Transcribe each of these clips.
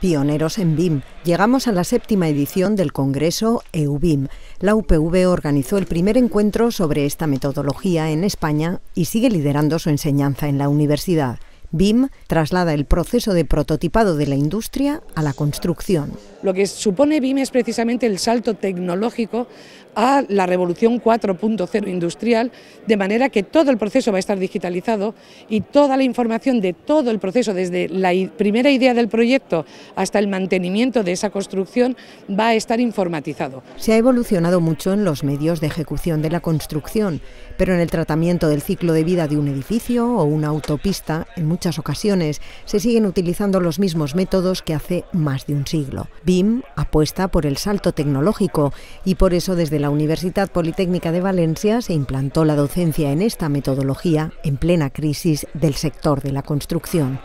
Pioneros en BIM. Llegamos a la séptima edición del Congreso EUBIM. La UPV organizó el primer encuentro sobre esta metodología en España y sigue liderando su enseñanza en la universidad. BIM traslada el proceso de prototipado de la industria a la construcción. Lo que supone BIM es precisamente el salto tecnológico a la revolución 4.0 industrial, de manera que todo el proceso va a estar digitalizado y toda la información de todo el proceso, desde la primera idea del proyecto hasta el mantenimiento de esa construcción, va a estar informatizado. Se ha evolucionado mucho en los medios de ejecución de la construcción, pero en el tratamiento del ciclo de vida de un edificio o una autopista, en muchas ocasiones se siguen utilizando los mismos métodos que hace más de un siglo. BIM apuesta por el salto tecnológico y por eso desde la Universidad Politécnica de Valencia se implantó la docencia en esta metodología en plena crisis del sector de la construcción.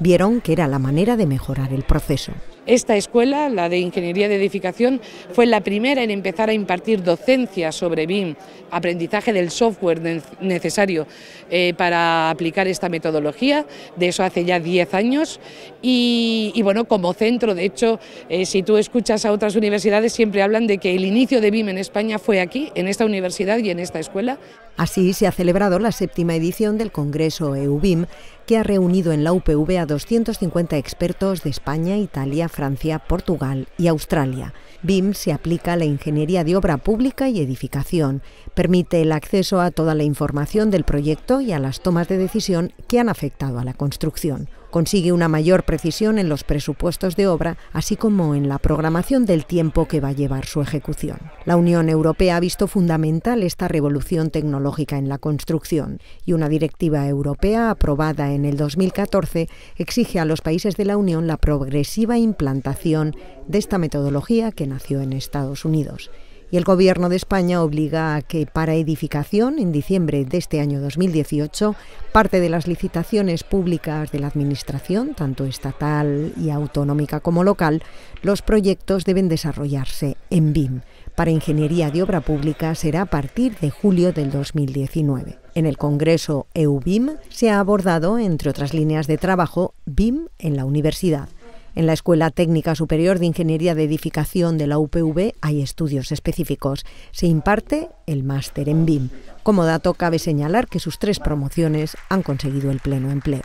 Vieron que era la manera de mejorar el proceso. Esta escuela, la de Ingeniería de Edificación, fue la primera en empezar a impartir docencia sobre BIM, aprendizaje del software necesario eh, para aplicar esta metodología, de eso hace ya 10 años, y, bueno, como centro, de hecho, eh, si tú escuchas a otras universidades siempre hablan de que el inicio de BIM en España fue aquí, en esta universidad y en esta escuela. Así se ha celebrado la séptima edición del Congreso EUBIM, que ha reunido en la UPV a 250 expertos de España, Italia, Francia, Portugal y Australia. BIM se aplica a la ingeniería de obra pública y edificación. Permite el acceso a toda la información del proyecto y a las tomas de decisión que han afectado a la construcción. Consigue una mayor precisión en los presupuestos de obra, así como en la programación del tiempo que va a llevar su ejecución. La Unión Europea ha visto fundamental esta revolución tecnológica en la construcción y una directiva europea aprobada en el 2014 exige a los países de la Unión la progresiva implantación de esta metodología que nació en Estados Unidos y el Gobierno de España obliga a que para edificación, en diciembre de este año 2018, parte de las licitaciones públicas de la Administración, tanto estatal y autonómica como local, los proyectos deben desarrollarse en BIM. Para Ingeniería de Obra Pública será a partir de julio del 2019. En el Congreso EUBIM se ha abordado, entre otras líneas de trabajo, BIM en la universidad. En la Escuela Técnica Superior de Ingeniería de Edificación de la UPV hay estudios específicos. Se imparte el máster en BIM. Como dato, cabe señalar que sus tres promociones han conseguido el pleno empleo.